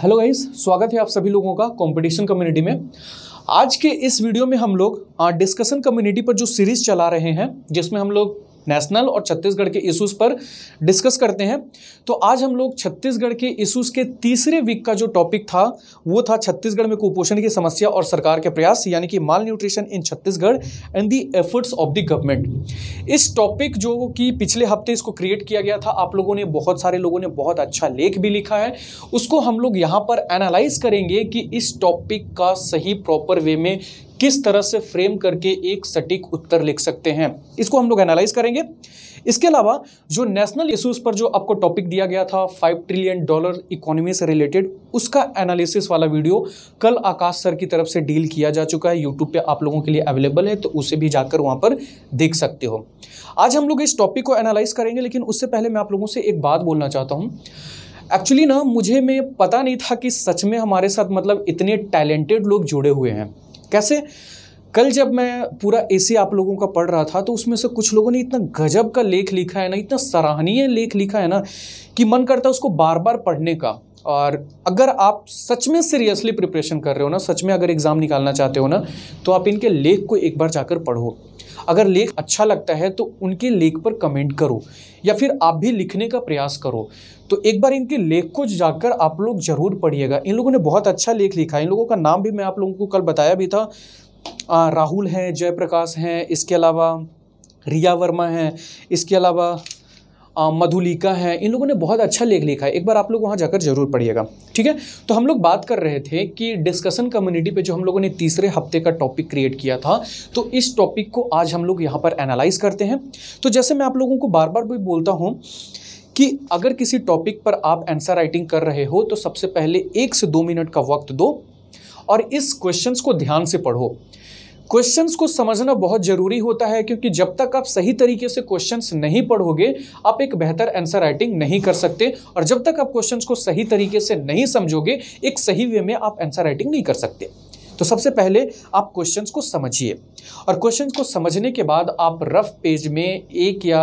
hello guys स्वागत है आप सभी लोगों का कंपटीशन कम्युनिटी में आज के इस वीडियो में हम लोग डिस्कशन कम्युनिटी पर जो सीरीज चला रहे हैं जिसमें हम लोग नेशनल और छत्तीसगढ़ के इश्यूज पर डिस्कस करते हैं तो आज हम लोग छत्तीसगढ़ के इश्यूज के तीसरे वीक का जो टॉपिक था वो था छत्तीसगढ़ में कुपोषण की समस्या और सरकार के प्रयास यानी कि malnutrition in Chhattisgarh and the efforts of the government इस टॉपिक जो कि पिछले हफ्ते इसको क्रिएट किया गया था आप लोगों ने बहुत सारे लोगों ने बहुत अच्छा लेख भी लिखा है उसको हम लोग यहाँ पर एनालाइज करेंगे कि इस टॉपिक का सही प्रॉपर वे में किस तरह से फ्रेम करके एक सटीक उत्तर लिख सकते हैं इसको हम लोग एनालाइज करेंगे इसके अलावा जो नेशनल इश्यूज पर जो आपको टॉपिक दिया गया था फाइव ट्रिलियन डॉलर इकोनॉमी से रिलेटेड उसका एनालिसिस वाला वीडियो कल आकाश सर की तरफ से डील किया जा चुका है यूट्यूब पे आप लोगों के लिए अवेलेबल है तो उसे भी जाकर वहाँ पर देख सकते हो आज हम लोग इस टॉपिक को एनालाइज करेंगे लेकिन उससे पहले मैं आप लोगों से एक बात बोलना चाहता हूँ एक्चुअली ना मुझे मैं पता नहीं था कि सच में हमारे साथ मतलब इतने टैलेंटेड लोग जुड़े हुए हैं कैसे कल जब मैं पूरा ए आप लोगों का पढ़ रहा था तो उसमें से कुछ लोगों ने इतना गजब का लेख लिखा है ना इतना सराहनीय लेख लिखा है ना कि मन करता है उसको बार बार पढ़ने का और अगर आप सच में सीरियसली प्रिपरेशन कर रहे हो ना सच में अगर एग्ज़ाम निकालना चाहते हो ना तो आप इनके लेख को एक बार जाकर पढ़ो अगर लेख अच्छा लगता है तो उनके लेख पर कमेंट करो या फिर आप भी लिखने का प्रयास करो तो एक बार इनके लेख को जाकर आप लोग ज़रूर पढ़िएगा इन लोगों ने बहुत अच्छा लेख लिखा है इन लोगों का नाम भी मैं आप लोगों को कल बताया भी था आ, राहुल हैं जयप्रकाश हैं इसके अलावा रिया वर्मा हैं इसके अलावा मधुलिका है इन लोगों ने बहुत अच्छा लेख लिखा है एक बार आप लोग वहाँ जाकर ज़रूर पढ़िएगा ठीक है तो हम लोग बात कर रहे थे कि डिस्कशन कम्युनिटी पे जो हम लोगों ने तीसरे हफ्ते का टॉपिक क्रिएट किया था तो इस टॉपिक को आज हम लोग यहाँ पर एनालाइज करते हैं तो जैसे मैं आप लोगों को बार बार भी बोलता हूँ कि अगर किसी टॉपिक पर आप आंसर राइटिंग कर रहे हो तो सबसे पहले एक से दो मिनट का वक्त दो और इस क्वेश्चंस को ध्यान से पढ़ो क्वेश्चंस को समझना बहुत ज़रूरी होता है क्योंकि जब तक आप सही तरीके से क्वेश्चंस नहीं पढ़ोगे आप एक बेहतर आंसर राइटिंग नहीं कर सकते और जब तक आप क्वेश्चंस को सही तरीके से नहीं समझोगे एक सही वे में आप आंसर राइटिंग नहीं कर सकते तो सबसे पहले आप क्वेश्चंस को समझिए और क्वेश्चन को समझने के बाद आप रफ पेज में एक या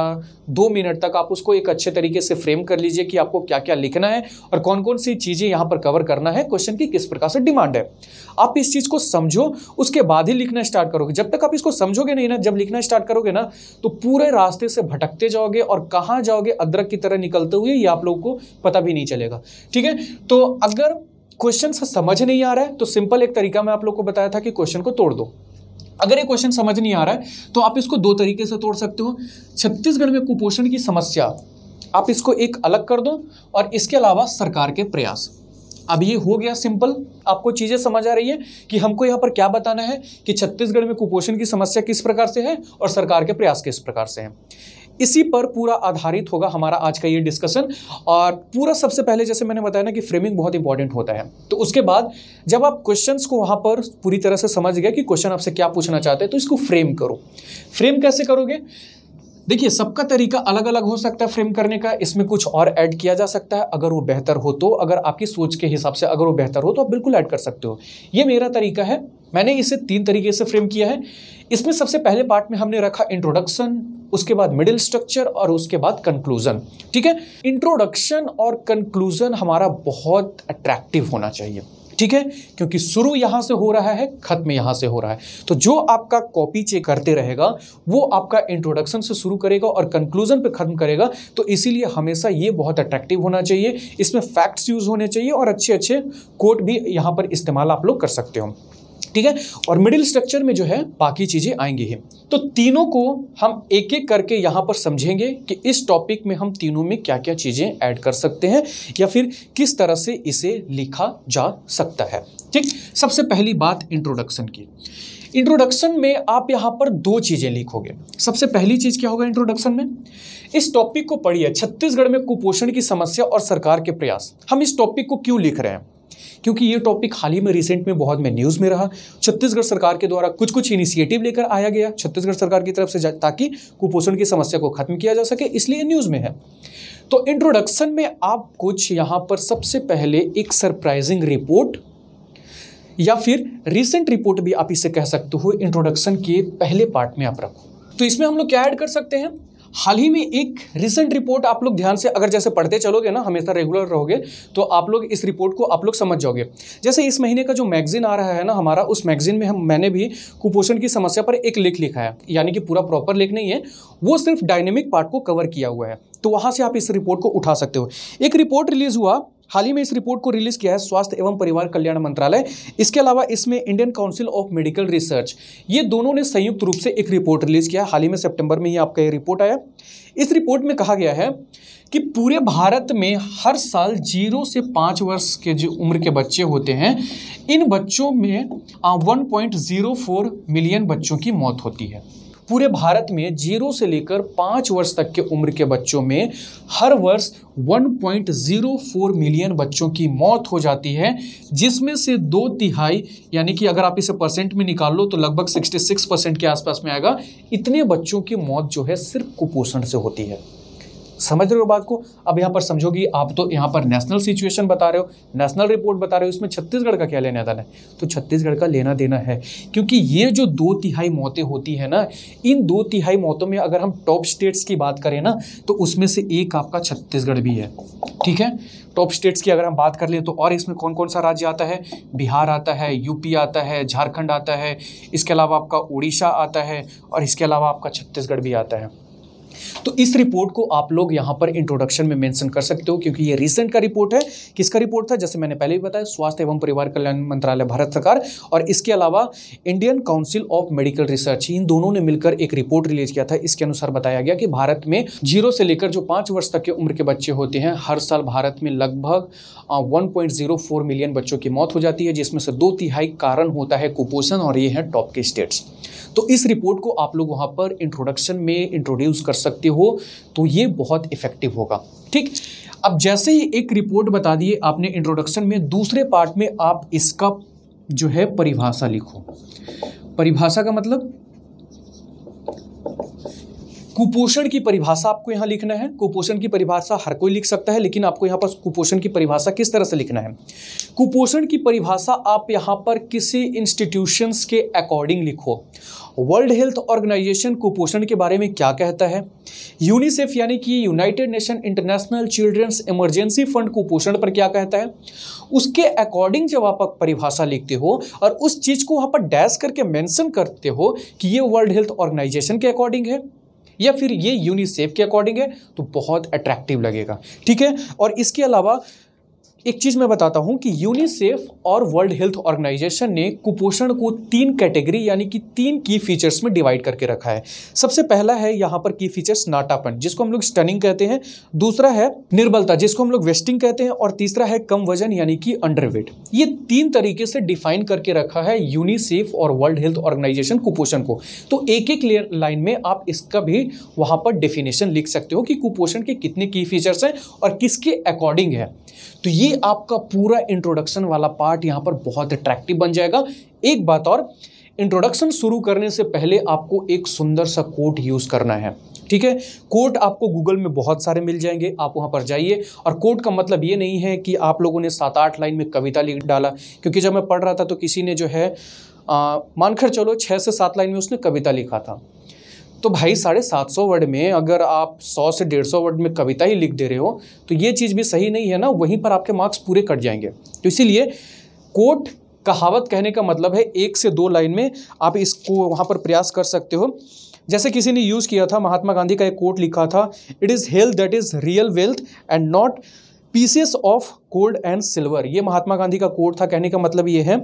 दो मिनट तक आप उसको एक अच्छे तरीके से फ्रेम कर लीजिए कि आपको क्या क्या लिखना है और कौन कौन सी चीज़ें यहाँ पर कवर करना है क्वेश्चन की किस प्रकार से डिमांड है आप इस चीज़ को समझो उसके बाद ही लिखना स्टार्ट करोगे जब तक आप इसको समझोगे नहीं ना जब लिखना स्टार्ट करोगे ना तो पूरे रास्ते से भटकते जाओगे और कहाँ जाओगे अदरक की तरह निकलते हुए ये आप लोगों को पता भी नहीं चलेगा ठीक है तो अगर क्वेश्चन समझ नहीं आ रहा है तो सिंपल एक तरीका मैं आप लोग को बताया था कि क्वेश्चन को तोड़ दो अगर ये क्वेश्चन समझ नहीं आ रहा है तो आप इसको दो तरीके से तोड़ सकते हो छत्तीसगढ़ में कुपोषण की समस्या आप इसको एक अलग कर दो और इसके अलावा सरकार के प्रयास अब ये हो गया सिंपल आपको चीज़ें समझ आ रही है कि हमको यहाँ पर क्या बताना है कि छत्तीसगढ़ में कुपोषण की समस्या किस प्रकार से है और सरकार के प्रयास किस प्रकार से है इसी पर पूरा आधारित होगा हमारा आज का ये डिस्कशन और पूरा सबसे पहले जैसे मैंने बताया ना कि फ्रेमिंग बहुत इंपॉर्टेंट होता है तो उसके बाद जब आप क्वेश्चंस को वहाँ पर पूरी तरह से समझ गए कि क्वेश्चन आपसे क्या पूछना चाहते हैं तो इसको फ्रेम करो फ्रेम कैसे करोगे देखिए सबका तरीका अलग अलग हो सकता है फ्रेम करने का इसमें कुछ और ऐड किया जा सकता है अगर वो बेहतर हो तो अगर आपकी सोच के हिसाब से अगर वो बेहतर हो तो आप बिल्कुल ऐड कर सकते हो ये मेरा तरीका है मैंने इसे तीन तरीके से फ्रेम किया है इसमें सबसे पहले पार्ट में हमने रखा इंट्रोडक्शन उसके बाद मिडिल स्ट्रक्चर और उसके बाद कंक्लूजन ठीक है इंट्रोडक्शन और कंक्लूजन हमारा बहुत अट्रैक्टिव होना चाहिए ठीक है क्योंकि शुरू यहाँ से हो रहा है खत्म यहाँ से हो रहा है तो जो आपका कॉपी चेक करते रहेगा वो आपका इंट्रोडक्शन से शुरू करेगा और कंक्लूजन पे खत्म करेगा तो इसीलिए हमेशा ये बहुत अट्रैक्टिव होना चाहिए इसमें फैक्ट्स यूज होने चाहिए और अच्छे अच्छे कोट भी यहाँ पर इस्तेमाल आप लोग कर सकते हो ठीक है और मिडिल स्ट्रक्चर में जो है बाकी चीज़ें आएंगी ही तो तीनों को हम एक एक करके यहाँ पर समझेंगे कि इस टॉपिक में हम तीनों में क्या क्या चीज़ें ऐड कर सकते हैं या फिर किस तरह से इसे लिखा जा सकता है ठीक सबसे पहली बात इंट्रोडक्शन की इंट्रोडक्शन में आप यहाँ पर दो चीज़ें लिखोगे सबसे पहली चीज़ क्या होगा इंट्रोडक्शन में इस टॉपिक को पढ़िए छत्तीसगढ़ में कुपोषण की समस्या और सरकार के प्रयास हम इस टॉपिक को क्यों लिख रहे हैं क्योंकि ये टॉपिक हाल ही में रिसेंट में बहुत में न्यूज़ में रहा छत्तीसगढ़ सरकार के द्वारा कुछ कुछ इनिशिएटिव लेकर आया गया छत्तीसगढ़ सरकार की तरफ से ताकि कुपोषण की समस्या को खत्म किया जा सके इसलिए न्यूज़ में है तो इंट्रोडक्शन में आप कुछ यहाँ पर सबसे पहले एक सरप्राइजिंग रिपोर्ट या फिर रिसेंट रिपोर्ट भी आप इसे कह सकते हो इंट्रोडक्शन के पहले पार्ट में आप रखो तो इसमें हम लोग क्या ऐड कर सकते हैं हाल ही में एक रिसेंट रिपोर्ट आप लोग ध्यान से अगर जैसे पढ़ते चलोगे ना हमेशा रेगुलर रहोगे तो आप लोग इस रिपोर्ट को आप लोग समझ जाओगे जैसे इस महीने का जो मैगजीन आ रहा है ना हमारा उस मैगजीन में हम मैंने भी कुपोषण की समस्या पर एक लेख लिखा है यानी कि पूरा प्रॉपर लेख नहीं है वो सिर्फ डायनेमिक पार्ट को कवर किया हुआ है तो वहाँ से आप इस रिपोर्ट को उठा सकते हो एक रिपोर्ट रिलीज़ हुआ हाल ही में इस रिपोर्ट को रिलीज किया है स्वास्थ्य एवं परिवार कल्याण मंत्रालय इसके अलावा इसमें Indian council of medical research ये दोनों ने संयुक्त रूप से एक रिपोर्ट रिलीज किया हाल ही में सेप्टेम्बर में ही आपका ये रिपोर्ट आया इस रिपोर्ट में कहा गया है कि पूरे भारत में हर साल जीरो से पाँच वर्ष के जो उम्र के बच्चे होते हैं इन बच्चों में फोर मिलियन बच्चों की मौत होती है पूरे भारत में जीरो से लेकर पाँच वर्ष तक के उम्र के बच्चों में हर वर्ष 1.04 मिलियन बच्चों की मौत हो जाती है जिसमें से दो तिहाई यानी कि अगर आप इसे परसेंट में निकाल लो तो लगभग 66 परसेंट के आसपास में आएगा इतने बच्चों की मौत जो है सिर्फ कुपोषण से होती है समझ रहे हो बात को अब यहाँ पर समझोगे आप तो यहाँ पर नेशनल सिचुएशन बता रहे हो नेशनल रिपोर्ट बता रहे हो इसमें छत्तीसगढ़ का क्या लेना देना है तो छत्तीसगढ़ का लेना देना है क्योंकि ये जो दो तिहाई मौतें होती हैं ना इन दो तिहाई मौतों में अगर हम टॉप स्टेट्स की बात करें ना तो उसमें से एक आपका छत्तीसगढ़ भी है ठीक है टॉप स्टेट्स की अगर हम बात कर लें तो और इसमें कौन कौन सा राज्य आता है बिहार आता है यूपी आता है झारखंड आता है इसके अलावा आपका उड़ीसा आता है और इसके अलावा आपका छत्तीसगढ़ भी आता है तो इस रिपोर्ट को आप लोग यहां पर इंट्रोडक्शन में मेंशन कर सकते हो क्योंकि ये रिसेंट का रिपोर्ट है किसका रिपोर्ट था जैसे मैंने पहले भी बताया स्वास्थ्य एवं परिवार कल्याण मंत्रालय भारत सरकार और इसके अलावा Indian council of medical research इन दोनों ने मिलकर एक रिपोर्ट रिलीज किया था इसके अनुसार बताया गया कि भारत में जीरो से लेकर जो पांच वर्ष तक के उम्र के बच्चे होते हैं हर साल भारत में लगभग वन मिलियन बच्चों की मौत हो जाती है जिसमें से दो तिहाई कारण होता है कुपोषण और ये है टॉप के स्टेट्स तो इस रिपोर्ट को आप लोग वहाँ पर इंट्रोडक्शन में इंट्रोड्यूस कर सकते हो तो ये बहुत इफेक्टिव होगा ठीक अब जैसे ही एक रिपोर्ट बता दिए आपने इंट्रोडक्शन में दूसरे पार्ट में आप इसका जो है परिभाषा लिखो परिभाषा का मतलब कुपोषण की परिभाषा आपको यहाँ लिखना है कुपोषण की परिभाषा हर कोई लिख सकता है लेकिन आपको यहाँ पर कुपोषण की परिभाषा किस तरह से लिखना है कुपोषण की परिभाषा आप यहाँ पर किसी इंस्टीट्यूशंस के अकॉर्डिंग लिखो वर्ल्ड हेल्थ ऑर्गेनाइजेशन कुपोषण के बारे में क्या कहता है यूनिसेफ यानी कि United Nation International Children's emergency fund कुपोषण पर क्या कहता है उसके अकॉर्डिंग जब आप परिभाषा लिखते हो और उस चीज़ को वहाँ पर डैश करके मेंशन करते हो कि ये वर्ल्ड हेल्थ ऑर्गेनाइजेशन के अकॉर्डिंग है या फिर ये यूनिसेफ के अकॉर्डिंग है तो बहुत अट्रैक्टिव लगेगा ठीक है और इसके अलावा एक चीज़ मैं बताता हूँ कि यूनिसेफ और वर्ल्ड हेल्थ ऑर्गेनाइजेशन ने कुपोषण को तीन कैटेगरी यानी कि तीन की फीचर्स में डिवाइड करके रखा है सबसे पहला है यहाँ पर की फीचर्स नाटापन जिसको हम लोग स्टनिंग कहते हैं दूसरा है निर्बलता जिसको हम लोग वेस्टिंग कहते हैं और तीसरा है कम वजन यानी कि अंडरवेट ये तीन तरीके से डिफाइन करके रखा है यूनिसेफ और वर्ल्ड हेल्थ ऑर्गेनाइजेशन कुपोषण को तो एक एक लाइन में आप इसका भी वहाँ पर डेफिनेशन लिख सकते हो कि कुपोषण के कितने की फीचर्स हैं और किसके अकॉर्डिंग है तो ये आपका पूरा इंट्रोडक्शन वाला पार्ट यहाँ पर बहुत अट्रैक्टिव बन जाएगा एक बात और इंट्रोडक्शन शुरू करने से पहले आपको एक सुंदर सा कोट यूज़ करना है ठीक है कोट आपको गूगल में बहुत सारे मिल जाएंगे आप वहाँ पर जाइए और कोट का मतलब ये नहीं है कि आप लोगों ने सात आठ लाइन में कविता लिख डाला क्योंकि जब मैं पढ़ रहा था तो किसी ने जो है मानकर चलो छः से सात लाइन में उसने कविता लिखा था तो भाई साढ़े सात सौ वर्ड में अगर आप सौ से डेढ़ सौ वर्ड में कविता ही लिख दे रहे हो तो ये चीज़ भी सही नहीं है ना वहीं पर आपके मार्क्स पूरे कट जाएंगे तो इसीलिए कोट कहावत कहने का मतलब है एक से दो लाइन में आप इसको वहाँ पर प्रयास कर सकते हो जैसे किसी ने यूज़ किया था महात्मा गांधी का एक कोट लिखा था it is health that is real wealth and not pieces of gold and silver ये महात्मा गांधी का कोट था कहने का मतलब ये है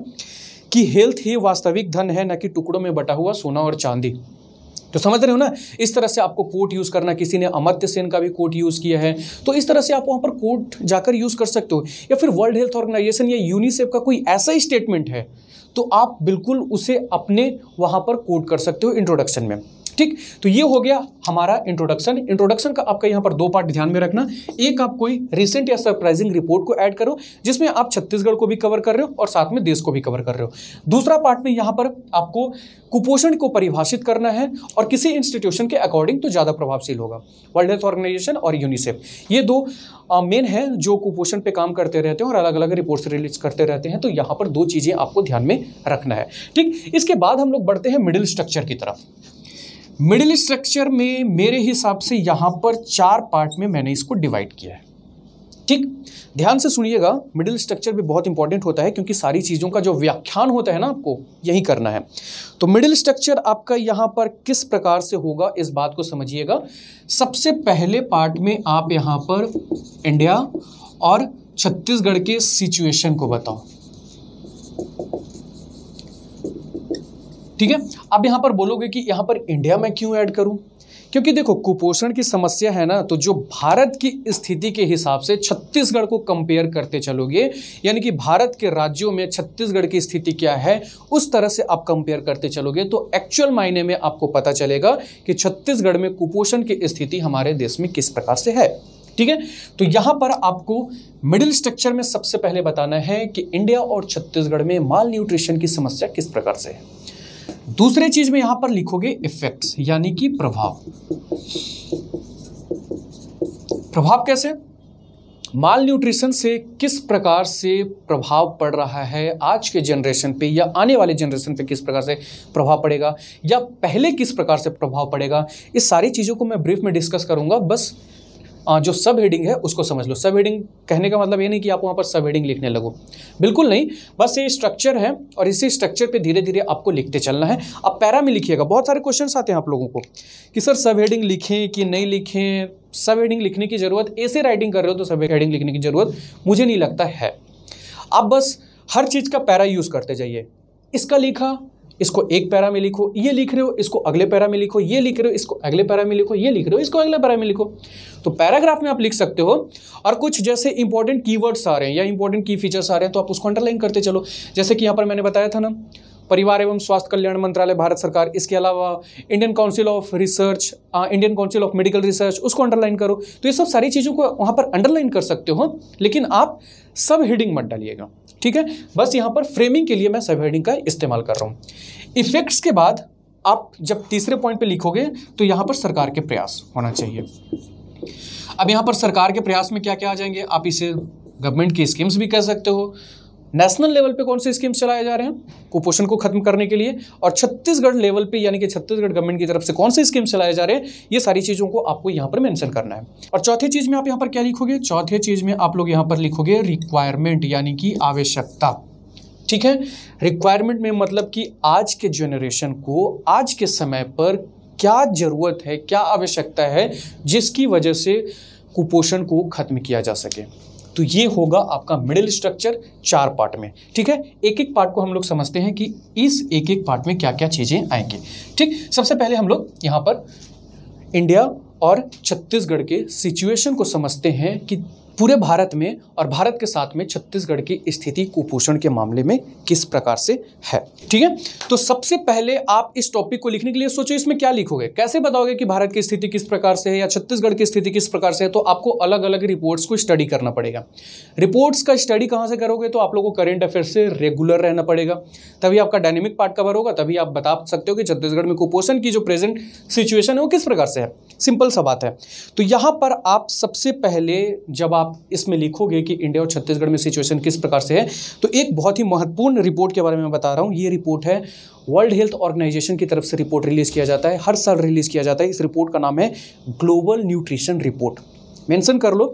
कि हेल्थ ही वास्तविक धन है न कि टुकड़ों में बटा हुआ सोना और चांदी तो समझ रहे हो ना इस तरह से आपको कोट यूज़ करना किसी ने अमर्त्य सेन का भी कोट यूज़ किया है तो इस तरह से आप वहाँ पर कोट जाकर यूज़ कर सकते हो या फिर वर्ल्ड हेल्थ ऑर्गेनाइजेशन या यूनिसेफ का कोई ऐसा ही स्टेटमेंट है तो आप बिल्कुल उसे अपने वहाँ पर कोट कर सकते हो इंट्रोडक्शन में ठीक तो ये हो गया हमारा इंट्रोडक्शन इंट्रोडक्शन का आपका यहाँ पर दो पार्ट ध्यान में रखना एक आप कोई रिसेंट या सरप्राइजिंग रिपोर्ट को ऐड करो जिसमें आप छत्तीसगढ़ को भी कवर कर रहे हो और साथ में देश को भी कवर कर रहे हो दूसरा पार्ट में यहाँ पर आपको कुपोषण को परिभाषित करना है और किसी इंस्टीट्यूशन के अकॉर्डिंग तो ज़्यादा प्रभावशील होगा वर्ल्ड हेल्थ ऑर्गेनाइजेशन और यूनिसेफ ये दो मेन है जो कुपोषण पे काम करते रहते हैं और अलग अलग रिपोर्ट्स रिलीज करते रहते हैं तो यहाँ पर दो चीज़ें आपको ध्यान में रखना है ठीक इसके बाद हम लोग बढ़ते हैं मिडिल स्ट्रक्चर की तरफ मिडिल स्ट्रक्चर में मेरे हिसाब से यहाँ पर चार पार्ट में मैंने इसको डिवाइड किया है ठीक ध्यान से सुनिएगा मिडिल स्ट्रक्चर भी बहुत इंपॉर्टेंट होता है क्योंकि सारी चीज़ों का जो व्याख्यान होता है ना आपको यही करना है तो मिडिल स्ट्रक्चर आपका यहाँ पर किस प्रकार से होगा इस बात को समझिएगा सबसे पहले पार्ट में आप यहाँ पर इंडिया और छत्तीसगढ़ के सिचुएशन को बताओ ठीक है अब यहाँ पर बोलोगे कि यहाँ पर इंडिया में क्यों ऐड करूँ क्योंकि देखो कुपोषण की समस्या है ना तो जो भारत की स्थिति के हिसाब से छत्तीसगढ़ को कंपेयर करते चलोगे यानी कि भारत के राज्यों में छत्तीसगढ़ की स्थिति क्या है उस तरह से आप कंपेयर करते चलोगे तो एक्चुअल मायने में आपको पता चलेगा कि छत्तीसगढ़ में कुपोषण की स्थिति हमारे देश में किस प्रकार से है ठीक है तो यहाँ पर आपको मिडिल स्ट्रक्चर में सबसे पहले बताना है कि इंडिया और छत्तीसगढ़ में माल न्यूट्रिशन की समस्या किस प्रकार से है दूसरे चीज में यहां पर लिखोगे इफेक्ट्स यानी कि प्रभाव प्रभाव कैसे माल न्यूट्रिशन से किस प्रकार से प्रभाव पड़ रहा है आज के जनरेशन पे या आने वाले जनरेशन पे किस प्रकार से प्रभाव पड़ेगा या पहले किस प्रकार से प्रभाव पड़ेगा इस सारी चीज़ों को मैं ब्रीफ में डिस्कस करूँगा बस जो सब हेडिंग है उसको समझ लो सब हेडिंग कहने का मतलब ये नहीं कि आप वहाँ पर सब हेडिंग लिखने लगो बिल्कुल नहीं बस ये स्ट्रक्चर है और इसी स्ट्रक्चर पे धीरे धीरे आपको लिखते चलना है आप पैरा में लिखिएगा बहुत सारे क्वेश्चन आते हैं आप लोगों को कि सर सब हेडिंग लिखें कि नहीं लिखें सब हेडिंग लिखने की ज़रूरत ऐसे राइटिंग कर रहे हो तो सब हेडिंग लिखने की ज़रूरत मुझे नहीं लगता है आप बस हर चीज़ का पैरा यूज़ करते जाइए इसका लिखा इसको एक पैरा में लिखो ये लिख रहे हो इसको अगले पैरा में लिखो ये लिख रहे हो इसको अगले पैरा में लिखो ये लिख रहे हो इसको अगले पैरा में लिखो तो पैराग्राफ में आप लिख सकते हो और कुछ जैसे इंपॉर्टेंट कीवर्ड्स आ रहे हैं या इंपॉर्टेंट की फीचर्स आ रहे हैं तो आप उसको अंडरलाइन करते चलो जैसे कि यहाँ पर मैंने बताया था ना परिवार एवं स्वास्थ्य कल्याण मंत्रालय भारत सरकार इसके अलावा Indian council of research Indian council of medical research उसको अंडरलाइन करो तो ये सब सारी चीज़ों को वहाँ पर अंडरलाइन कर सकते हो लेकिन आप सब हेडिंग मत डालिएगा ठीक है बस यहाँ पर फ्रेमिंग के लिए मैं सब हेडिंग का इस्तेमाल कर रहा हूँ इफेक्ट्स के बाद आप जब तीसरे पॉइंट पे लिखोगे तो यहाँ पर सरकार के प्रयास होना चाहिए अब यहाँ पर सरकार के प्रयास में क्या क्या आ जाएंगे आप इसे गवर्नमेंट की स्कीम्स भी कह सकते हो नेशनल लेवल पे कौन से स्कीम्स चलाए जा रहे हैं कुपोषण को खत्म करने के लिए और छत्तीसगढ़ लेवल पे यानी कि छत्तीसगढ़ गवर्नमेंट की तरफ से कौन से स्कीम्स चलाए जा रहे हैं ये सारी चीज़ों को आपको यहाँ पर मेंशन करना है और चौथी चीज़ में आप यहाँ पर क्या लिखोगे चौथे चीज़ में आप लोग यहाँ पर लिखोगे रिक्वायरमेंट यानी कि आवश्यकता ठीक है रिक्वायरमेंट में मतलब कि आज के जेनरेशन को आज के समय पर क्या ज़रूरत है क्या आवश्यकता है जिसकी वजह से कुपोषण को ख़त्म किया जा सके तो ये होगा आपका मिडिल स्ट्रक्चर चार पार्ट में ठीक है एक एक पार्ट को हम लोग समझते हैं कि इस एक एक पार्ट में क्या क्या चीज़ें आएंगी ठीक सबसे पहले हम लोग यहां पर इंडिया और छत्तीसगढ़ के सिचुएशन को समझते हैं कि पूरे भारत में और भारत के साथ में छत्तीसगढ़ की स्थिति कुपोषण के मामले में किस प्रकार से है ठीक है तो सबसे पहले आप इस टॉपिक को लिखने के लिए सोचो इसमें क्या लिखोगे कैसे बताओगे कि भारत की स्थिति किस प्रकार से है या छत्तीसगढ़ की स्थिति किस प्रकार से है तो आपको अलग अलग रिपोर्ट्स को स्टडी करना पड़ेगा रिपोर्ट्स का स्टडी कहाँ से करोगे तो आप लोग को करेंट अफेयर से रेगुलर रहना पड़ेगा तभी आपका डायनेमिक पार्ट कवर होगा तभी आप बता सकते हो कि छत्तीसगढ़ में कुपोषण की जो प्रेजेंट सिचुएशन है वो किस प्रकार से है सिंपल सा बात है तो यहाँ पर आप सबसे पहले जब आप आप इसमें लिखोगे कि इंडिया और छत्तीसगढ़ में सिचुएशन किस प्रकार से है तो एक बहुत ही महत्वपूर्ण रिपोर्ट के बारे में मैं बता रहा हूँ ये रिपोर्ट है वर्ल्ड हेल्थ ऑर्गेनाइजेशन की तरफ से रिपोर्ट रिलीज़ किया जाता है हर साल रिलीज़ किया जाता है इस रिपोर्ट का नाम है ग्लोबल न्यूट्रिशन रिपोर्ट मेंशन कर लो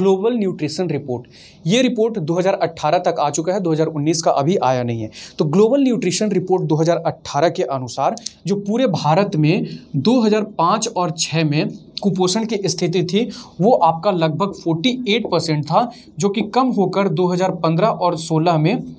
ग्लोबल न्यूट्रिशन रिपोर्ट ये रिपोर्ट 2018 तक आ चुका है 2019 का अभी आया नहीं है तो ग्लोबल न्यूट्रिशन रिपोर्ट 2018 के अनुसार जो पूरे भारत में 2005 और 6 में कुपोषण की स्थिति थी वो आपका लगभग 48 परसेंट था जो कि कम होकर 2015 और 16 में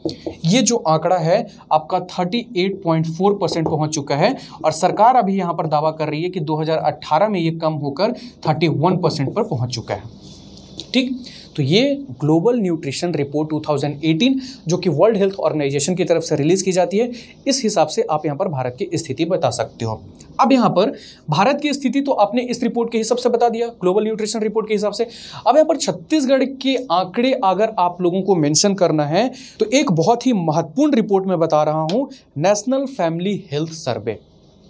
ये जो आंकड़ा है आपका 38.4 परसेंट पहुँच चुका है और सरकार अभी यहाँ पर दावा कर रही है कि 2018 में ये कम होकर 31 परसेंट पर पहुँच चुका है ठीक तो ये ग्लोबल न्यूट्रिशन रिपोर्ट 2018 जो कि वर्ल्ड हेल्थ ऑर्गेनाइजेशन की तरफ से रिलीज़ की जाती है इस हिसाब से आप यहाँ पर भारत की स्थिति बता सकते हो अब यहाँ पर भारत की स्थिति तो आपने इस रिपोर्ट के हिसाब से बता दिया ग्लोबल न्यूट्रिशन रिपोर्ट के हिसाब से अब यहाँ पर छत्तीसगढ़ के आंकड़े अगर आप लोगों को मेंशन करना है तो एक बहुत ही महत्वपूर्ण रिपोर्ट मैं बता रहा हूँ नेशनल फैमिली हेल्थ सर्वे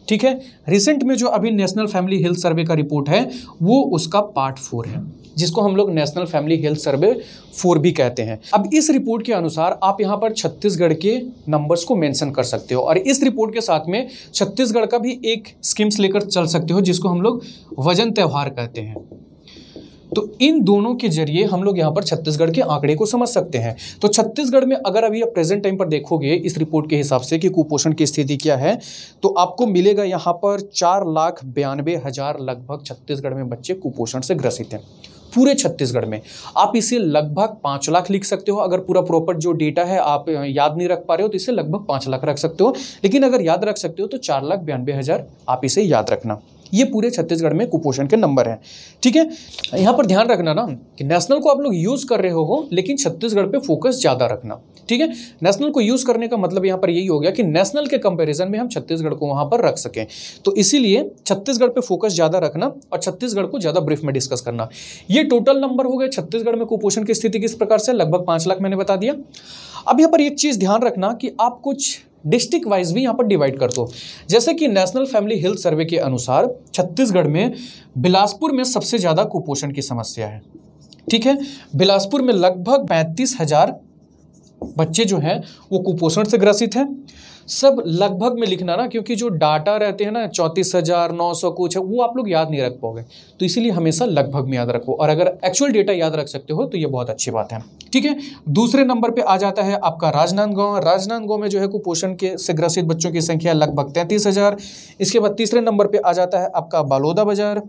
ठीक है रिसेंट में जो अभी नेशनल फैमिली हेल्थ सर्वे का रिपोर्ट है वो उसका पार्ट फोर है जिसको हम लोग national family health survey four भी कहते हैं अब इस रिपोर्ट के अनुसार आप यहाँ पर छत्तीसगढ़ के नंबर्स को मेंशन कर सकते हो और इस रिपोर्ट के साथ में छत्तीसगढ़ का भी एक स्कीम्स लेकर चल सकते हो जिसको हम लोग वजन त्यौहार कहते हैं तो इन दोनों के जरिए हम लोग यहाँ पर छत्तीसगढ़ के आंकड़े को समझ सकते हैं तो छत्तीसगढ़ में अगर अभी आप प्रेजेंट टाइम पर देखोगे इस रिपोर्ट के हिसाब से कि कुपोषण की स्थिति क्या है तो आपको मिलेगा यहाँ पर चार लाख बयानबे हज़ार लगभग छत्तीसगढ़ में बच्चे कुपोषण से ग्रसित हैं पूरे छत्तीसगढ़ में आप इसे लगभग पाँच लाख लिख सकते हो अगर पूरा प्रॉपर जो डेटा है आप याद नहीं रख पा रहे हो तो इसे लगभग पाँच लाख रख सकते हो लेकिन अगर याद रख सकते हो तो चार लाख बयानबे हज़ार आप इसे याद रखना ये पूरे छत्तीसगढ़ में कुपोषण के नंबर हैं ठीक है यहाँ पर ध्यान रखना ना कि नेशनल को आप लोग यूज़ कर रहे हो लेकिन छत्तीसगढ़ पे फोकस ज़्यादा रखना ठीक है नेशनल को यूज़ करने का मतलब यहाँ पर यही हो गया कि नेशनल के कंपैरिजन में हम छत्तीसगढ़ को वहाँ पर रख सकें तो इसीलिए छत्तीसगढ़ पर फोकस ज़्यादा रखना और छत्तीसगढ़ को ज़्यादा ब्रीफ में डिस्कस करना ये टोटल नंबर हो गए छत्तीसगढ़ में कुपोषण की स्थिति किस प्रकार से लगभग पाँच लाख मैंने बता दिया अब यहाँ पर एक चीज़ ध्यान रखना कि आप कुछ डिस्ट्रिक्ट वाइज भी यहाँ पर डिवाइड कर दो जैसे कि नेशनल फैमिली हेल्थ सर्वे के अनुसार छत्तीसगढ़ में बिलासपुर में सबसे ज़्यादा कुपोषण की समस्या है ठीक है बिलासपुर में लगभग पैंतीस हज़ार बच्चे जो हैं वो कुपोषण से ग्रसित हैं सब लगभग में लिखना ना क्योंकि जो डाटा रहते हैं ना चौंतीस हज़ार नौ सौ कुछ है वो आप लोग याद नहीं रख पाओगे तो इसीलिए हमेशा लगभग में याद रखो और अगर एक्चुअल डेटा याद रख सकते हो तो ये बहुत अच्छी बात है ठीक है दूसरे नंबर पे आ जाता है आपका राजनांदगांव राजनांदगांव में जो है कुपोषण के से ग्रसित बच्चों की संख्या लगभग तैंतीस इसके बाद तीसरे नंबर पर आ जाता है आपका बालोदा बाजार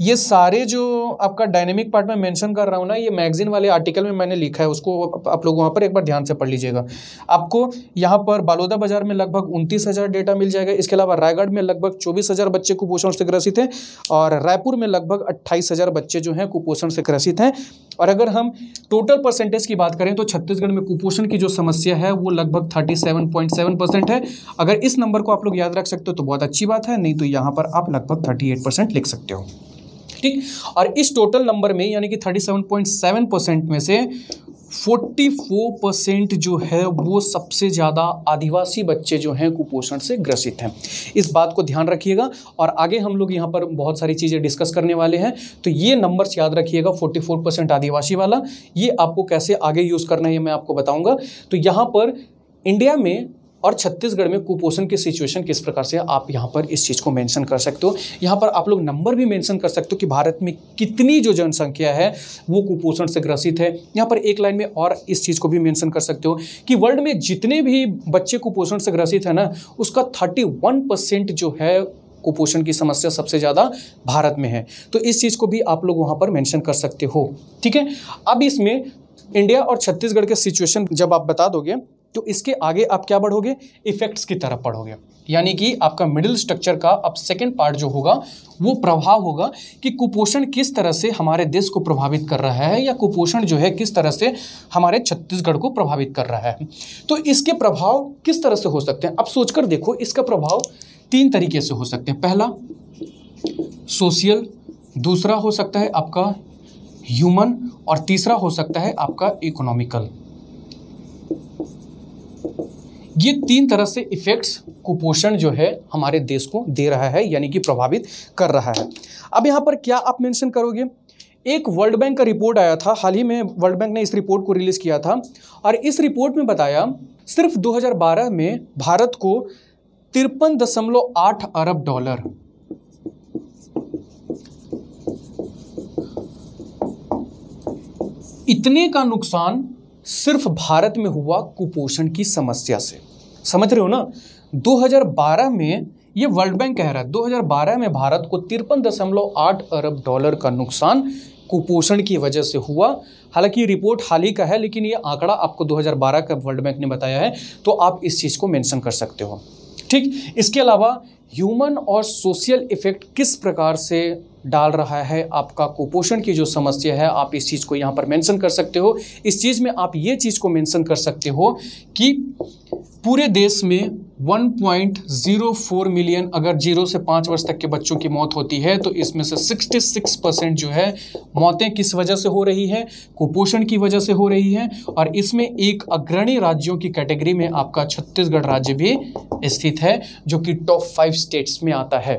ये सारे जो आपका डायनेमिक पार्ट में मेंशन कर रहा हूँ ना ये मैगजीन वाले आर्टिकल में मैंने लिखा है उसको आप लोग वहाँ पर एक बार ध्यान से पढ़ लीजिएगा आपको यहाँ पर बालोदा बाजार में लगभग उनतीस हज़ार डेटा मिल जाएगा इसके अलावा रायगढ़ में लगभग चौबीस हज़ार बच्चे कुपोषण से ग्रसित हैं और रायपुर में लगभग अट्ठाईस हज़ार बच्चे जो हैं कुपोषण से ग्रसित हैं और अगर हम टोटल परसेंटेज की बात करें तो छत्तीसगढ़ में कुपोषण की जो समस्या है वो लगभग thirty seven point seven percent है अगर इस नंबर को आप लोग याद रख सकते हो तो बहुत अच्छी बात है नहीं तो यहाँ पर आप लगभग थर्टी एट परसेंट लिख सकते हो ठीक और इस टोटल नंबर में यानी कि 37.7 परसेंट में से 44 परसेंट जो है वो सबसे ज़्यादा आदिवासी बच्चे जो हैं कुपोषण से ग्रसित हैं इस बात को ध्यान रखिएगा और आगे हम लोग यहाँ पर बहुत सारी चीज़ें डिस्कस करने वाले हैं तो ये नंबर्स याद रखिएगा 44 परसेंट आदिवासी वाला ये आपको कैसे आगे यूज़ करना है ये मैं आपको बताऊँगा तो यहाँ पर इंडिया में और छत्तीसगढ़ में कुपोषण की सिचुएशन किस प्रकार से आप यहाँ पर इस चीज़ को मेंशन कर सकते हो यहाँ पर आप लोग नंबर भी मेंशन कर सकते हो कि भारत में कितनी जो जनसंख्या है वो कुपोषण से ग्रसित है यहाँ पर एक लाइन में और इस चीज़ को भी मेंशन कर सकते हो कि वर्ल्ड में जितने भी बच्चे कुपोषण से ग्रसित है ना उसका थर्टी परसेंट जो है कुपोषण की समस्या सबसे ज़्यादा भारत में है तो इस चीज़ को भी आप लोग वहाँ पर मेंशन कर सकते हो ठीक है अब इसमें इंडिया और छत्तीसगढ़ के सिचुएशन जब आप बता दोगे तो इसके आगे आप क्या बढ़ोगे इफेक्ट्स की तरफ बढ़ोगे यानी कि आपका मिडिल स्ट्रक्चर का अब सेकेंड पार्ट जो होगा वो प्रभाव होगा कि कुपोषण किस तरह से हमारे देश को प्रभावित कर रहा है या कुपोषण जो है किस तरह से हमारे छत्तीसगढ़ को प्रभावित कर रहा है तो इसके प्रभाव किस तरह से हो सकते हैं अब सोचकर देखो इसका प्रभाव तीन तरीके से हो सकते हैं पहला सोशल दूसरा हो सकता है आपका ह्यूमन और तीसरा हो सकता है आपका इकोनॉमिकल ये तीन तरह से इफ़ेक्ट्स कुपोषण जो है हमारे देश को दे रहा है यानी कि प्रभावित कर रहा है अब यहाँ पर क्या आप मेंशन करोगे एक वर्ल्ड बैंक का रिपोर्ट आया था हाल ही में वर्ल्ड बैंक ने इस रिपोर्ट को रिलीज़ किया था और इस रिपोर्ट में बताया सिर्फ 2012 में भारत को तिरपन दशमलव आठ अरब डॉलर इतने का नुकसान सिर्फ भारत में हुआ कुपोषण की समस्या से समझ रहे हो ना 2012 में ये वर्ल्ड बैंक कह रहा है 2012 में भारत को तिरपन दशमलव आठ अरब डॉलर का नुकसान कुपोषण की वजह से हुआ हालांकि ये रिपोर्ट हाल ही का है लेकिन ये आंकड़ा आपको 2012 का वर्ल्ड बैंक ने बताया है तो आप इस चीज़ को मेंशन कर सकते हो ठीक इसके अलावा ह्यूमन और सोशल इफ़ेक्ट किस प्रकार से डाल रहा है आपका कुपोषण की जो समस्या है आप इस चीज़ को यहाँ पर मेंशन कर सकते हो इस चीज़ में आप ये चीज़ को मेंशन कर सकते हो कि पूरे देश में 1.04 मिलियन अगर जीरो से पाँच वर्ष तक के बच्चों की मौत होती है तो इसमें से 66 परसेंट जो है मौतें किस वजह से हो रही है कुपोषण की वजह से हो रही है और इसमें एक अग्रणी राज्यों की कैटेगरी में आपका छत्तीसगढ़ राज्य भी स्थित है जो कि टॉप फाइव स्टेट्स में आता है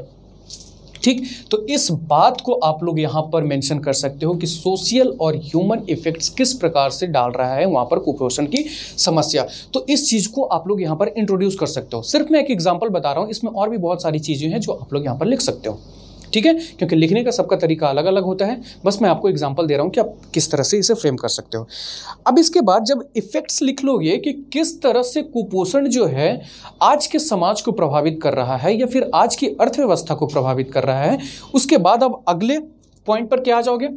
ठीक तो इस बात को आप लोग यहाँ पर मेंशन कर सकते हो कि सोशल और ह्यूमन इफेक्ट्स किस प्रकार से डाल रहा है वहाँ पर कुपोषण की समस्या तो इस चीज़ को आप लोग यहाँ पर इंट्रोड्यूस कर सकते हो सिर्फ मैं एक एग्जाम्पल बता रहा हूँ इसमें और भी बहुत सारी चीज़ें हैं जो आप लोग यहाँ पर लिख सकते हो ठीक है क्योंकि लिखने का सबका तरीका अलग अलग होता है बस मैं आपको एग्जाम्पल दे रहा हूँ कि आप किस तरह से इसे फ्रेम कर सकते हो अब इसके बाद जब इफेक्ट्स लिख लोगे कि किस तरह से कुपोषण जो है आज के समाज को प्रभावित कर रहा है या फिर आज की अर्थव्यवस्था को प्रभावित कर रहा है उसके बाद अब अगले पॉइंट पर क्या आ जाओगे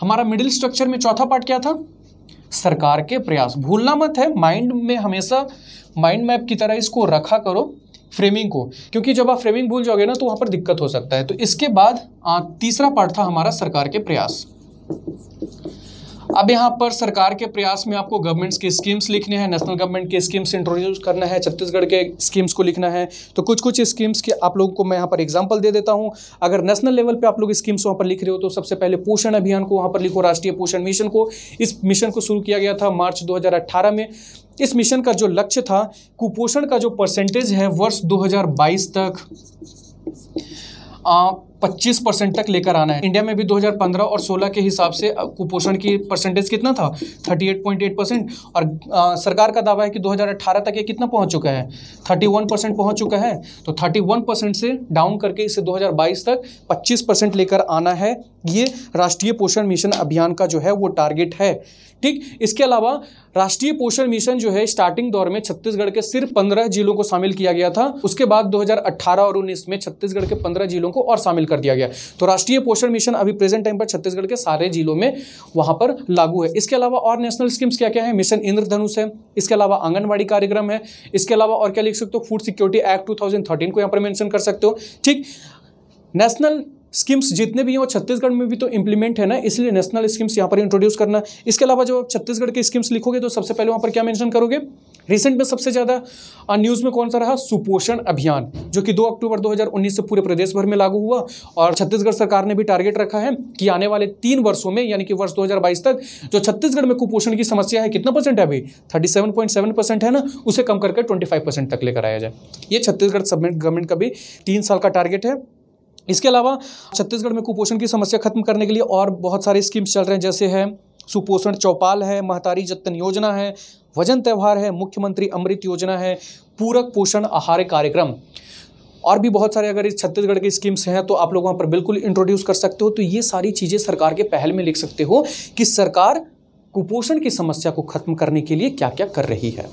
हमारा मिडिल स्ट्रक्चर में चौथा पार्ट क्या था सरकार के प्रयास भूलना मत है माइंड में हमेशा माइंड मैप की तरह इसको रखा करो फ्रेमिंग को क्योंकि जब आप फ्रेमिंग भूल जाओगे ना तो वहां पर दिक्कत हो सकता है तो इसके बाद आ, तीसरा पार्ट था हमारा सरकार के प्रयास अब यहाँ पर सरकार के प्रयास में आपको गवर्नमेंट्स के स्कीम्स लिखने हैं नेशनल गवर्नमेंट के स्कीम्स इंट्रोड्यूस करना है छत्तीसगढ़ के स्कीम्स को लिखना है तो कुछ कुछ स्कीम्स के आप लोगों को मैं यहाँ पर एग्जांपल दे देता हूँ अगर नेशनल लेवल पे आप लोग स्कीम्स वहाँ पर लिख रहे हो तो सबसे पहले पोषण अभियान को वहाँ पर लिखो राष्ट्रीय पोषण मिशन को इस मिशन को शुरू किया गया था मार्च दो में इस मिशन का जो लक्ष्य था कुपोषण का जो परसेंटेज है वर्ष 2022 तक 25 परसेंट तक लेकर आना है इंडिया में भी 2015 और 16 के हिसाब से कुपोषण की परसेंटेज कितना था 38.8 परसेंट और आ, सरकार का दावा है कि 2018 तक ये कितना पहुंच चुका है 31 परसेंट पहुँच चुका है तो 31 परसेंट से डाउन करके इसे 2022 तक 25 परसेंट लेकर आना है ये राष्ट्रीय पोषण मिशन अभियान का जो है वो टारगेट है ठीक इसके अलावा राष्ट्रीय पोषण मिशन जो है स्टार्टिंग दौर में छत्तीसगढ़ के सिर्फ पंद्रह जिलों को शामिल किया गया था उसके बाद दो और उन्नीस में छत्तीसगढ़ के पंद्रह जिलों को और शामिल शामिल कर दिया गया तो राष्ट्रीय पोषण मिशन अभी प्रेजेंट टाइम पर छत्तीसगढ़ के सारे जिलों में वहां पर लागू है इसके अलावा और नेशनल स्कीम्स क्या क्या है मिशन इंद्रधनुष है इसके अलावा आंगनबाड़ी कार्यक्रम है इसके अलावा और क्या लिख सकते हो फूड सिक्योरिटी एक्ट टू को यहाँ पर मैंशन कर सकते हो ठीक नेशनल स्कीम्स जितने भी हैं वो छत्तीसगढ़ में भी तो इंप्लीमेंट है ना इसलिए नेशनल स्कीम्स यहाँ पर इंट्रोड्यूस करना इसके अलावा जब आप छत्तीसगढ़ की स्कीम्स लिखोगे तो सबसे पहले वहाँ पर क्या मैंशन करोगे रिसेंट में सबसे ज़्यादा न्यूज़ में कौन सा रहा सुपोषण अभियान जो कि 2 अक्टूबर 2019 से पूरे प्रदेश भर में लागू हुआ और छत्तीसगढ़ सरकार ने भी टारगेट रखा है कि आने वाले तीन वर्षों में यानी कि वर्ष 2022 तक जो छत्तीसगढ़ में कुपोषण की समस्या है कितना परसेंट है अभी 37.7 परसेंट है ना उसे कम करके ट्वेंटी परसेंट तक लेकर आया जाए ये छत्तीसगढ़ गवर्नमेंट का भी तीन साल का टारगेट है इसके अलावा छत्तीसगढ़ में कुपोषण की समस्या खत्म करने के लिए और बहुत सारी स्कीम्स चल रहे हैं जैसे है सुपोषण चौपाल है महतारी जत्तन योजना है वजन त्यौहार है मुख्यमंत्री अमृत योजना है पूरक पोषण आहार कार्यक्रम और भी बहुत सारे अगर इस छत्तीसगढ़ के स्कीम्स हैं तो आप लोग वहाँ पर बिल्कुल इंट्रोड्यूस कर सकते हो तो ये सारी चीज़ें सरकार के पहल में लिख सकते हो कि सरकार कुपोषण की समस्या को खत्म करने के लिए क्या क्या कर रही है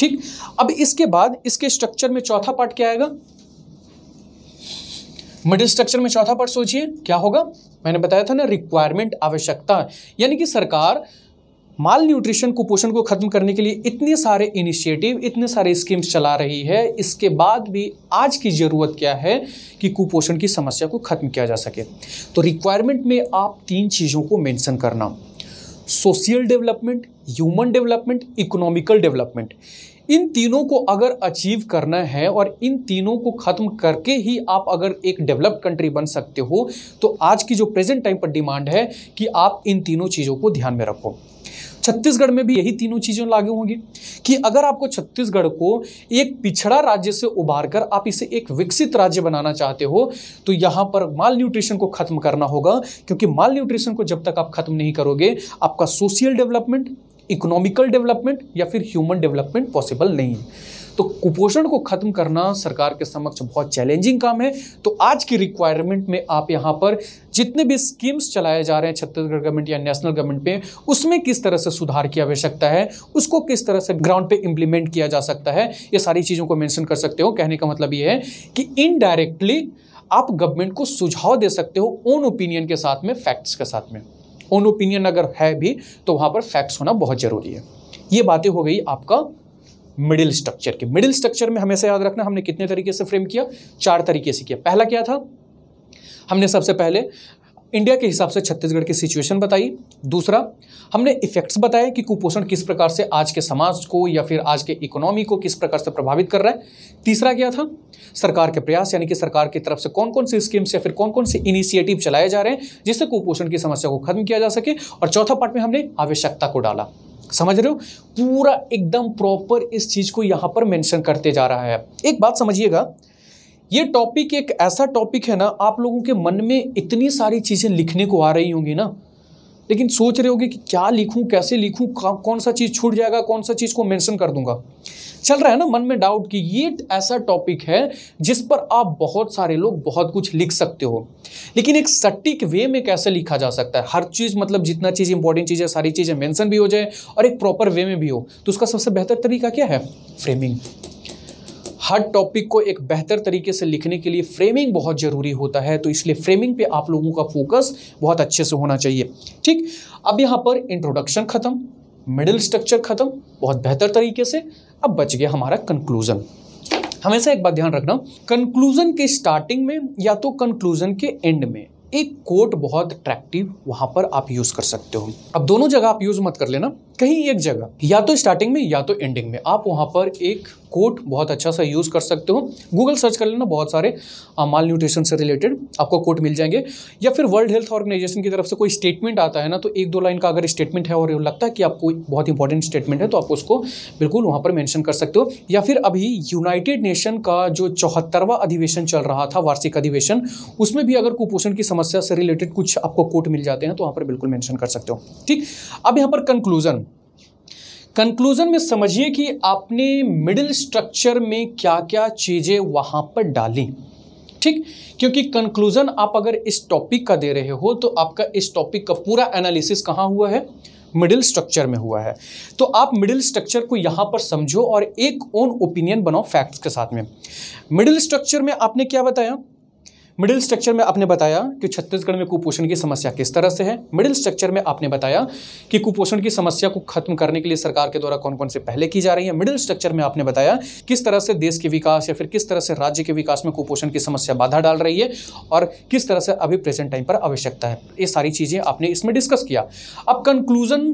ठीक अब इसके बाद इसके स्ट्रक्चर में चौथा पार्ट क्या आएगा मिडिल स्ट्रक्चर में चौथा पार्ट सोचिए क्या होगा मैंने बताया था ना रिक्वायरमेंट आवश्यकता यानी कि सरकार माल न्यूट्रिशन कुपोषण को ख़त्म करने के लिए इतने सारे इनिशिएटिव इतने सारे स्कीम्स चला रही है इसके बाद भी आज की ज़रूरत क्या है कि कुपोषण की समस्या को ख़त्म किया जा सके तो रिक्वायरमेंट में आप तीन चीज़ों को मेंशन करना social development human development economical development इन तीनों को अगर अचीव करना है और इन तीनों को ख़त्म करके ही आप अगर एक डेवलप्ड कंट्री बन सकते हो तो आज की जो प्रेजेंट टाइम पर डिमांड है कि आप इन तीनों चीज़ों को ध्यान में रखो छत्तीसगढ़ में भी यही तीनों चीज़ें लागू होंगी कि अगर आपको छत्तीसगढ़ को एक पिछड़ा राज्य से उबार कर आप इसे एक विकसित राज्य बनाना चाहते हो तो यहाँ पर माल न्यूट्रिशन को ख़त्म करना होगा क्योंकि माल न्यूट्रिशन को जब तक आप ख़त्म नहीं करोगे आपका सोशल डेवलपमेंट इकोनॉमिकल डेवलपमेंट या फिर ह्यूमन डेवलपमेंट पॉसिबल नहीं है तो कुपोषण को ख़त्म करना सरकार के समक्ष बहुत चैलेंजिंग काम है तो आज की रिक्वायरमेंट में आप यहाँ पर जितने भी स्कीम्स चलाए जा रहे हैं छत्तीसगढ़ गवर्नमेंट या नेशनल गवर्नमेंट पे उसमें किस तरह से सुधार की आवश्यकता है उसको किस तरह से ग्राउंड पे इम्प्लीमेंट किया जा सकता है ये सारी चीज़ों को मेंशन कर सकते हो कहने का मतलब ये है कि इनडायरेक्टली आप गवर्नमेंट को सुझाव दे सकते हो ओन ओपिनियन के साथ में फैक्ट्स के साथ में ओन ओपिनियन अगर है भी तो वहाँ पर फैक्ट्स होना बहुत ज़रूरी है ये बातें हो गई आपका मिडिल स्ट्रक्चर की मिडिल स्ट्रक्चर में हमेशा याद रखना हमने कितने तरीके से फ्रेम किया चार तरीके से किया पहला क्या था हमने सबसे पहले इंडिया के हिसाब से छत्तीसगढ़ की सिचुएशन बताई दूसरा हमने इफेक्ट्स बताए कि कुपोषण किस प्रकार से आज के समाज को या फिर आज के इकोनॉमी को किस प्रकार से प्रभावित कर रहा है तीसरा क्या था सरकार के प्रयास यानी कि सरकार की तरफ से कौन कौन सी स्कीम्स या फिर कौन कौन से इनिशिएटिव चलाए जा रहे हैं जिससे कुपोषण की समस्या को खत्म किया जा सके और चौथा पार्ट में हमने आवश्यकता को डाला समझ रहे हो पूरा एकदम प्रॉपर इस चीज़ को यहाँ पर मेंशन करते जा रहा है एक बात समझिएगा ये टॉपिक एक ऐसा टॉपिक है ना आप लोगों के मन में इतनी सारी चीज़ें लिखने को आ रही होंगी ना लेकिन सोच रहे होगे कि क्या लिखूं कैसे लिखूं कौन सा चीज़ छूट जाएगा कौन सा चीज़ को मेंशन कर दूंगा चल रहा है ना मन में डाउट कि ये ऐसा टॉपिक है जिस पर आप बहुत सारे लोग बहुत कुछ लिख सकते हो लेकिन एक सटीक वे में कैसे लिखा जा सकता है हर चीज़ मतलब जितना चीज़ इंपॉर्टेंट चीज़ है सारी चीज़ें मेंशन भी हो जाए और एक प्रॉपर वे में भी हो तो उसका सबसे बेहतर तरीका क्या है फ्रेमिंग हर टॉपिक को एक बेहतर तरीके से लिखने के लिए फ्रेमिंग बहुत ज़रूरी होता है तो इसलिए फ्रेमिंग पे आप लोगों का फोकस बहुत अच्छे से होना चाहिए ठीक अब यहाँ पर इंट्रोडक्शन ख़त्म मिडिल स्ट्रक्चर ख़त्म बहुत बेहतर तरीके से अब बच गया हमारा कंक्लूज़न हमेशा एक बात ध्यान रखना कंक्लूज़न के स्टार्टिंग में या तो कंक्लूज़न के एंड में एक कोट बहुत अट्रैक्टिव वहाँ पर आप यूज़ कर सकते हो अब दोनों जगह आप यूज़ मत कर लेना कहीं एक जगह या तो स्टार्टिंग में या तो एंडिंग में आप वहाँ पर एक कोट बहुत अच्छा सा यूज़ कर सकते हो गूगल सर्च कर लेना बहुत सारे माल न्यूट्रिशन से रिलेटेड आपको कोट मिल जाएंगे या फिर वर्ल्ड हेल्थ ऑर्गेनाइजेशन की तरफ से कोई स्टेटमेंट आता है ना तो एक दो लाइन का अगर स्टेटमेंट है और लगता है कि आपको बहुत इंपॉर्टेंट स्टेटमेंट है तो आप उसको बिल्कुल वहाँ पर मैंशन कर सकते हो या फिर अभी यूनाइटेड नेशन का जो चौहत्तरवा अधिवेशन चल रहा था वार्षिक अधिवेशन उसमें भी अगर कुपोषण की समस्या से रिलेटेड कुछ आपको कोट मिल जाते हैं तो वहाँ पर बिल्कुल मैंशन कर सकते हो ठीक अब यहाँ पर कंक्लूजन कंक्लूज़न में समझिए कि आपने मिडिल स्ट्रक्चर में क्या क्या चीज़ें वहाँ पर डाली ठीक क्योंकि कंक्लूज़न आप अगर इस टॉपिक का दे रहे हो तो आपका इस टॉपिक का पूरा एनालिसिस कहाँ हुआ है मिडिल स्ट्रक्चर में हुआ है तो आप मिडिल स्ट्रक्चर को यहाँ पर समझो और एक ओन ओपिनियन बनाओ फैक्ट्स के साथ में मिडिल स्ट्रक्चर में आपने क्या बताया मिडिल स्ट्रक्चर में आपने बताया कि छत्तीसगढ़ में कुपोषण की समस्या किस तरह से है मिडिल स्ट्रक्चर में आपने बताया कि कुपोषण की समस्या को खत्म करने के लिए सरकार के द्वारा कौन कौन से पहले की जा रही है मिडिल स्ट्रक्चर में आपने बताया किस तरह से देश के विकास या फिर किस तरह से राज्य के विकास में कुपोषण की समस्या बाधा डाल रही है और किस तरह से अभी प्रेजेंट टाइम पर आवश्यकता है ये सारी चीज़ें आपने इसमें डिस्कस किया अब कंक्लूजन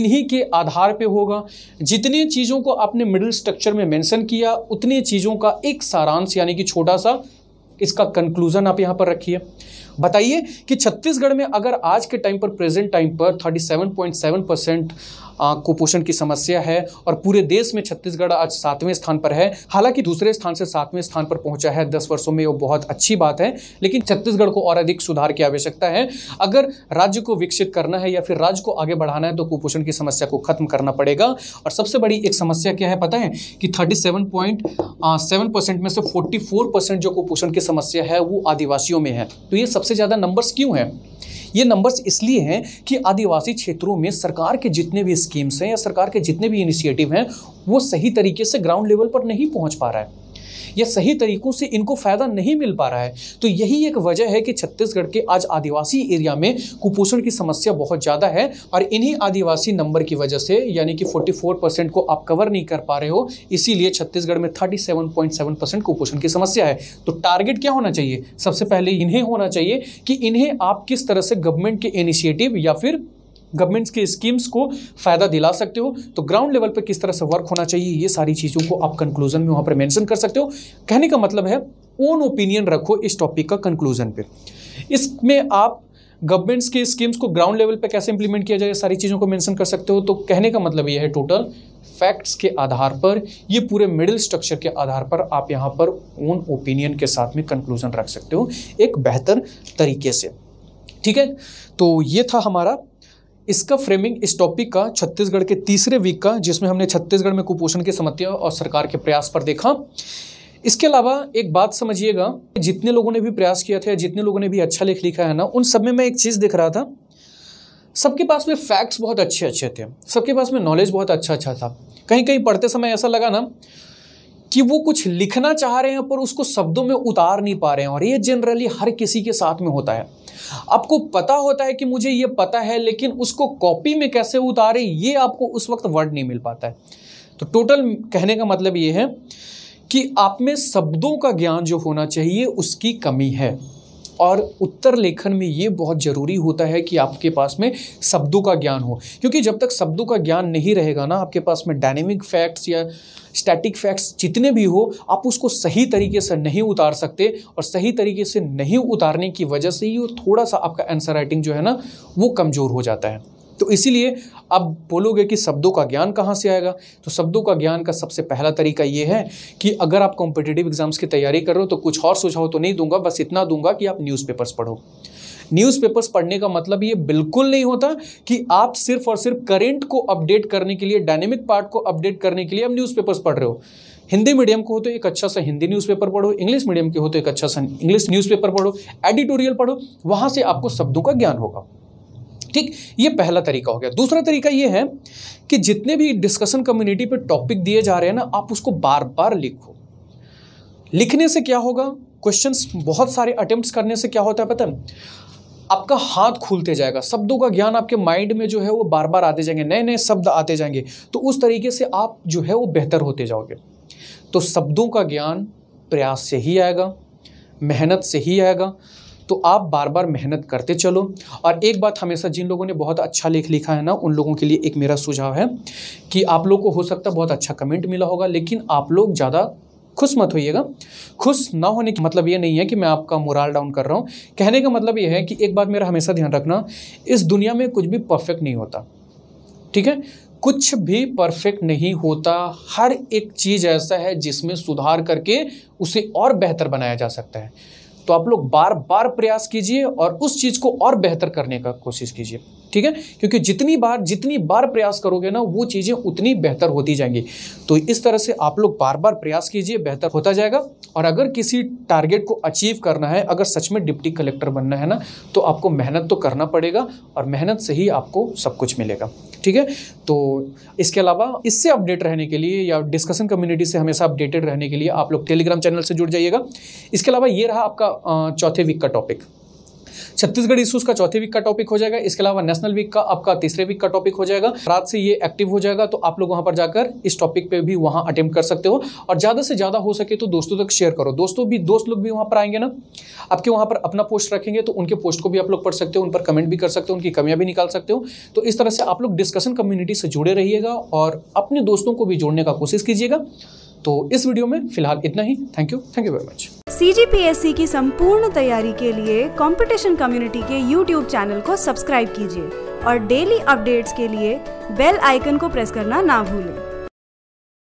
इन्हीं के आधार पे होगा जितने चीज़ों को आपने मिडिल स्ट्रक्चर में मेंशन किया उतने चीज़ों का एक सारांश यानी कि छोटा सा इसका कंक्लूजन आप यहां पर रखिए बताइए कि छत्तीसगढ़ में अगर आज के टाइम पर प्रेजेंट टाइम पर 37.7 परसेंट कुपोषण की समस्या है और पूरे देश में छत्तीसगढ़ आज सातवें स्थान पर है हालांकि दूसरे स्थान से सातवें स्थान पर पहुंचा है दस वर्षों में वो बहुत अच्छी बात है लेकिन छत्तीसगढ़ को और अधिक सुधार की आवश्यकता है अगर राज्य को विकसित करना है या फिर राज्य को आगे बढ़ाना है तो कुपोषण की समस्या को खत्म करना पड़ेगा और सबसे बड़ी एक समस्या क्या है पता है कि thirty seven point seven percent में से फोर्टी फोर परसेंट जो कुपोषण की समस्या है वो आदिवासियों में है तो ये सबसे ज़्यादा नंबर्स क्यों हैं ये नंबर्स इसलिए हैं कि आदिवासी क्षेत्रों में सरकार के जितने भी स्कीम्स हैं या सरकार के जितने भी इनिशिएटिव हैं वो सही तरीके से ग्राउंड लेवल पर नहीं पहुँच पा रहा है या सही तरीक़ों से इनको फ़ायदा नहीं मिल पा रहा है तो यही एक वजह है कि छत्तीसगढ़ के आज आदिवासी एरिया में कुपोषण की समस्या बहुत ज़्यादा है और इन्हीं आदिवासी नंबर की वजह से यानी कि 44 परसेंट को आप कवर नहीं कर पा रहे हो इसीलिए छत्तीसगढ़ में 37.7 परसेंट कुपोषण की समस्या है तो टारगेट क्या होना चाहिए सबसे पहले इन्हें होना चाहिए कि इन्हें आप किस तरह से गवर्नमेंट के इनिशिएटिव या फिर गवर्नमेंट्स की स्कीम्स को फ़ायदा दिला सकते हो तो ग्राउंड लेवल पर किस तरह से वर्क होना चाहिए ये सारी चीज़ों को आप कंक्लूजन में वहाँ पर मैंशन कर सकते हो कहने का मतलब है ओन ओपिनियन रखो इस टॉपिक का कंक्लूजन पर इसमें आप गवर्नमेंट्स की स्कीम्स को ग्राउंड लेवल पे कैसे इंप्लीमेंट किया जाए सारी चीज़ों को मेंशन कर सकते हो तो कहने का मतलब ये है टोटल फैक्ट्स के आधार पर ये पूरे मिडिल स्ट्रक्चर के आधार पर आप यहाँ पर ओन ओपिनियन के साथ में कंक्लूजन रख सकते हो एक बेहतर तरीके से ठीक है तो ये था हमारा इसका फ्रेमिंग इस टॉपिक का छत्तीसगढ़ के तीसरे वीक का जिसमें हमने छत्तीसगढ़ में कुपोषण की समस्या और सरकार के प्रयास पर देखा इसके अलावा एक बात समझिएगा जितने लोगों ने भी प्रयास किया था जितने लोगों ने भी अच्छा लेख लिखा है ना उन सब में मैं एक चीज़ देख रहा था सबके पास में फैक्ट्स बहुत अच्छे अच्छे थे सबके पास में नॉलेज बहुत अच्छा अच्छा था कहीं कहीं पढ़ते समय ऐसा लगा ना कि वो कुछ लिखना चाह रहे हैं पर उसको शब्दों में उतार नहीं पा रहे हैं और ये जनरली हर किसी के साथ में होता है आपको पता होता है कि मुझे ये पता है लेकिन उसको कॉपी में कैसे उतारे ये आपको उस वक्त वर्ड नहीं मिल पाता है तो टोटल कहने का मतलब ये है कि आप में शब्दों का ज्ञान जो होना चाहिए उसकी कमी है और उत्तर लेखन में ये बहुत ज़रूरी होता है कि आपके पास में शब्दों का ज्ञान हो क्योंकि जब तक शब्दों का ज्ञान नहीं रहेगा ना आपके पास में डायनेमिक फैक्ट्स या स्टैटिक फैक्ट्स जितने भी हो आप उसको सही तरीके से नहीं उतार सकते और सही तरीके से नहीं उतारने की वजह से ही वो थोड़ा सा आपका आंसर राइटिंग जो है ना वो कमज़ोर हो जाता है तो इसीलिए अब बोलोगे कि शब्दों का ज्ञान कहाँ से आएगा तो शब्दों का ज्ञान का सबसे पहला तरीका ये है कि अगर आप कॉम्पिटेटिव एग्जाम्स की तैयारी कर रहे हो तो कुछ और सुझाव तो नहीं दूंगा बस इतना दूंगा कि आप न्यूज़पेपर्स पढ़ो न्यूज़पेपर्स पढ़ने का मतलब ये बिल्कुल नहीं होता कि आप सिर्फ और सिर्फ करेंट को अपडेट करने के लिए डायनेमिक पार्ट को अपडेट करने के लिए आप न्यूज़पेपर्स पढ़ रहे हो हिंदी मीडियम को हो तो एक अच्छा सा हिंदी न्यूज़पेपर पढ़ो इंग्लिश मीडियम के हो तो एक अच्छा सा इंग्लिश न्यूज़पेपर पढ़ो एडिटोरियल पढ़ो वहाँ से आपको शब्दों का ज्ञान होगा ठीक ये पहला तरीका हो गया दूसरा तरीका ये है कि जितने भी डिस्कशन कम्युनिटी पे टॉपिक दिए जा रहे हैं ना आप उसको बार बार लिखो लिखने से क्या होगा क्वेश्चंस बहुत सारे अटेम्प्ट्स करने से क्या होता है पता है आपका हाथ खुलते जाएगा शब्दों का ज्ञान आपके माइंड में जो है वो बार बार आते जाएंगे नए नए शब्द आते जाएंगे तो उस तरीके से आप जो है वो बेहतर होते जाओगे तो शब्दों का ज्ञान प्रयास से ही आएगा मेहनत से ही आएगा तो आप बार बार मेहनत करते चलो और एक बात हमेशा जिन लोगों ने बहुत अच्छा लेख लिखा है ना उन लोगों के लिए एक मेरा सुझाव है कि आप लोग को हो सकता है बहुत अच्छा कमेंट मिला होगा लेकिन आप लोग ज़्यादा खुश मत होइएगा खुश ना होने का मतलब ये नहीं है कि मैं आपका मोराल डाउन कर रहा हूँ कहने का मतलब ये है कि एक बात मेरा हमेशा ध्यान रखना इस दुनिया में कुछ भी परफेक्ट नहीं होता ठीक है कुछ भी परफेक्ट नहीं होता हर एक चीज़ ऐसा है जिसमें सुधार करके उसे और बेहतर बनाया जा सकता है तो आप लोग बार बार प्रयास कीजिए और उस चीज़ को और बेहतर करने का कोशिश कीजिए ठीक है क्योंकि जितनी बार जितनी बार प्रयास करोगे ना वो चीज़ें उतनी बेहतर होती जाएंगी तो इस तरह से आप लोग बार बार प्रयास कीजिए बेहतर होता जाएगा और अगर किसी टारगेट को अचीव करना है अगर सच में डिप्टी कलेक्टर बनना है ना तो आपको मेहनत तो करना पड़ेगा और मेहनत से ही आपको सब कुछ मिलेगा ठीक है तो इसके अलावा इससे अपडेट रहने के लिए या डिस्कशन कम्युनिटी से हमेशा अपडेटेड रहने के लिए आप लोग टेलीग्राम चैनल से जुड़ जाइएगा इसके अलावा ये रहा आपका चौथे वीक का टॉपिक छत्तीसगढ़ इशूज का चौथे वीक का टॉपिक हो जाएगा इसके अलावा नेशनल वीक का आपका तीसरे वीक का टॉपिक हो जाएगा रात से ये एक्टिव हो जाएगा तो आप लोग वहां पर जाकर इस टॉपिक पर भी वहां अटेम्प कर सकते हो और ज़्यादा से ज़्यादा हो सके तो दोस्तों तक शेयर करो दोस्तों भी दोस्त लोग भी वहां पर आएंगे ना आपके वहां पर अपना पोस्ट रखेंगे तो उनके पोस्ट को भी आप लोग पढ़ सकते हो उन पर कमेंट भी कर सकते हो उनकी कमियां भी निकाल सकते हो तो इस तरह से आप लोग डिस्कशन कम्युनिटी से जुड़े रहिएगा और अपने दोस्तों को भी जोड़ने का कोशिश कीजिएगा तो इस वीडियो में फिलहाल इतना ही thank you thank you very much सी की संपूर्ण तैयारी के लिए कॉम्पिटिशन कम्युनिटी के यूट्यूब चैनल को सब्सक्राइब कीजिए और डेली अपडेट्स के लिए बेल आइकन को प्रेस करना ना भूलें